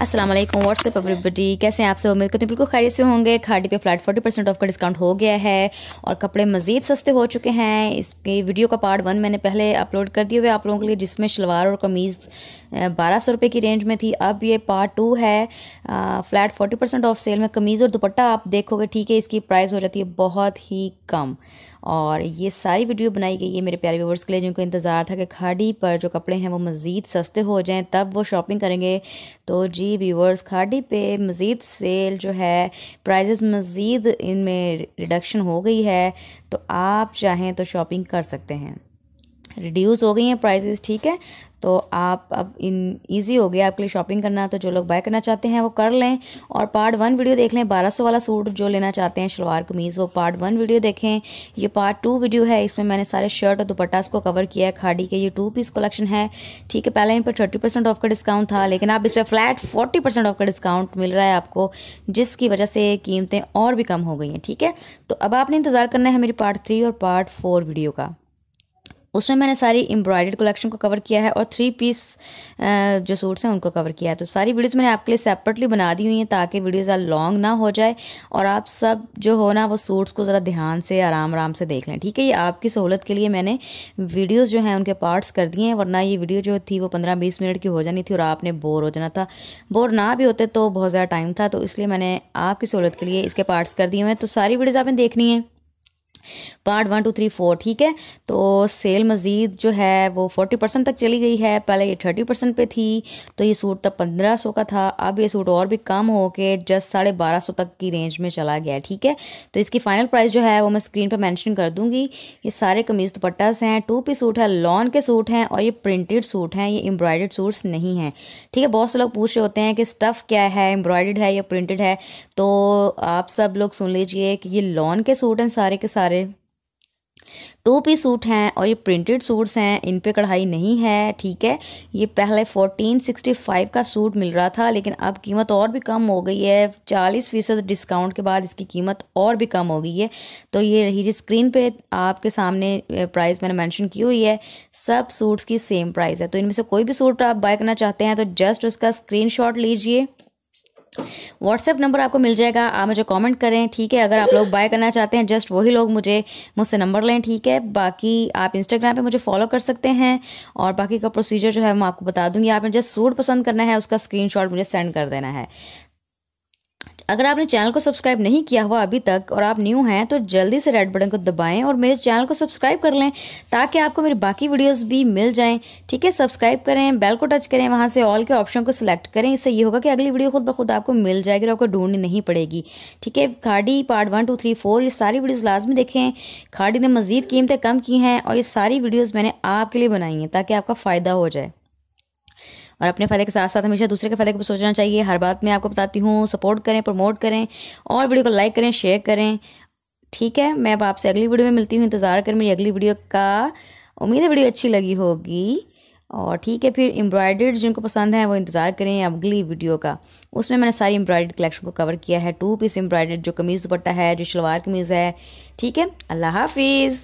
Aslam WhatsApp everybody कैसे हैं आप सब उम्मीद करते हैं बिल्कुल खैरियत से होंगे खाड़ी पे फ्लैट 40% परसेंट ऑफ का डिस्काउंट हो गया है और कपड़े मज़ीद सस्ते हो चुके हैं इसकी वीडियो का पार्ट वन मैंने पहले अपलोड कर दिए हुए आप लोगों के लिए जिसमें शलवार और कमीज़ बारह सौ रुपये की रेंज में थी अब ये पार्ट टू है flat forty percent off sale में कमीज़ और दुपट्टा आप देखोगे ठीक है इसकी प्राइस हो जाती है बहुत ही कम और ये सारी वीडियो बनाई गई है मेरे प्यारे व्यूवर्स के लिए जिनको इंतज़ार था कि खाड़ी पर जो कपड़े हैं वो मज़ीद सस्ते हो जाएँ तब वो शॉपिंग करेंगे तो जी जी व्यूअर्स खाड़ी पे मज़ीद सेल जो है प्राइजेस मज़ीद इनमें रिडक्शन हो गई है तो आप चाहें तो शॉपिंग कर सकते हैं रिड्यूस हो गई हैं प्राइजेज़ ठीक है तो आप अब इन ईजी हो गया आपके लिए शॉपिंग करना तो जो लोग बाय करना चाहते हैं वो कर लें और पार्ट वन वीडियो देख लें 1200 वाला सूट जो लेना चाहते हैं शलवार कमीज़ वो पार्ट वन वीडियो देखें ये पार्ट टू वीडियो है इसमें मैंने सारे शर्ट और दुपट्टा को कवर किया है खाड़ी के ये टू पीस कलेक्शन है ठीक है पहले इन पर थर्टी ऑफ का डिस्काउंट था लेकिन आप इस पर फ्लैट फोर्टी ऑफ का डिस्काउंट मिल रहा है आपको जिसकी वजह से कीमतें और भी कम हो गई हैं ठीक है तो अब आपने इंतज़ार करना है मेरी पार्ट थ्री और पार्ट फोर वीडियो का उसमें मैंने सारी एम्ब्रॉयडर्ड कलेक्शन को कवर किया है और थ्री पीस जो सूट्स हैं उनको कवर किया है तो सारी वीडियोस मैंने आपके लिए सेपरेटली बना दी हुई हैं ताकि वीडियो ज़्यादा लॉन्ग ना हो जाए और आप सब जो हो ना वो सूट्स को ज़रा ध्यान से आराम आराम से देख लें ठीक है ये आपकी सहूलत के लिए मैंने वीडियोज़ जो हैं उनके पार्ट्स कर दिए हैं वरना ये वीडियो जो थी वो पंद्रह बीस मिनट की हो जानी थी और आपने बोर हो जाना था बोर ना भी होते तो बहुत ज़्यादा टाइम था तो इसलिए मैंने आपकी सहूलत के लिए इसके पार्ट्स कर दिए हुए हैं तो सारी वीडियोज़ आपने देखनी है part one two three four ठीक है तो सेल मज़ीद जो है वो फोर्टी परसेंट तक चली गई है पहले ये थर्टी परसेंट पर थी तो ये सूट तब पंद्रह सौ का था अब ये सूट और भी कम हो के जस्ट साढ़े बारह सौ तक की रेंज में चला गया ठीक है तो इसकी फ़ाइनल प्राइस जो है वो मैं स्क्रीन पर मैंशन कर दूंगी ये सारे कमीज़ दुपट्टा से हैं टू पी सूट है लॉन के सूट हैं और ये प्रिंटेड सूट हैं ये एम्ब्रॉयड सूट्स नहीं हैं ठीक है बहुत से लोग पूछ रहे होते हैं कि स्टफ़ क्या है एम्ब्रॉयड है या प्रिंटेड है तो आप सब लोग सुन लीजिए कि ये लॉन के सूट हैं सारे के साथ सारे टू पी सूट हैं और ये प्रिंटेड सूट्स हैं इन पे कढ़ाई नहीं है ठीक है ये पहले फोर्टीन सिक्सटी फाइव का सूट मिल रहा था लेकिन अब कीमत और भी कम हो गई है चालीस फीसद डिस्काउंट के बाद इसकी कीमत और भी कम हो गई है तो ये रही जी स्क्रीन पे आपके सामने प्राइस मैंने मेंशन की हुई है सब सूट्स की सेम प्राइस है तो इनमें से कोई भी सूट आप बाय करना चाहते हैं तो जस्ट उसका स्क्रीन लीजिए व्हाट्सएप नंबर आपको मिल जाएगा आप मुझे कमेंट करें ठीक है अगर आप लोग बाय करना चाहते हैं जस्ट वही लोग मुझे मुझसे नंबर लें ठीक है बाकी आप इंस्टाग्राम पे मुझे फॉलो कर सकते हैं और बाकी का प्रोसीजर जो है मैं आपको बता दूंगी आपने जस्ट सूट पसंद करना है उसका स्क्रीनशॉट मुझे सेंड कर देना है अगर आपने चैनल को सब्सक्राइब नहीं किया हुआ अभी तक और आप न्यू हैं तो जल्दी से रेड बटन को दबाएं और मेरे चैनल को सब्सक्राइब कर लें ताकि आपको मेरी बाकी वीडियोस भी मिल जाएं ठीक है सब्सक्राइब करें बेल को टच करें वहां से ऑल के ऑप्शन को सिलेक्ट करें इससे ये होगा कि अगली वीडियो खुद ब खुद आपको मिल जाएगी और आपको ढूंढनी नहीं पड़ेगी ठीक है Khaadi part one two three four ये सारी वीडियोज़ लाजमी देखें खाड़ी ने मज़ीद कीमतें कम की हैं और ये सारी वीडियोज़ मैंने आपके लिए बनाई हैं ताकि आपका फ़ायदा हो जाए और अपने फ़ायदे के साथ साथ हमेशा दूसरे के फ़ायदे को सोचना चाहिए हर बात मैं आपको बताती हूँ सपोर्ट करें प्रमोट करें और वीडियो को लाइक करें शेयर करें ठीक है मैं अब आपसे अगली वीडियो में मिलती हूँ इंतज़ार करें मेरी अगली वीडियो का उम्मीद है वीडियो अच्छी लगी होगी और ठीक है फिर एम्ब्रॉयडर्ड जिनको पसंद है वो इंतज़ार करें अगली वीडियो का उसमें मैंने सारी एम्ब्रॉयडर्ड कलेक्शन को कवर किया है टू पीस एम्ब्रॉयडर्ड जो कमीज़ दुपट्टा है जो शलवार कमीज़ है ठीक है अल्लाह हाफिज़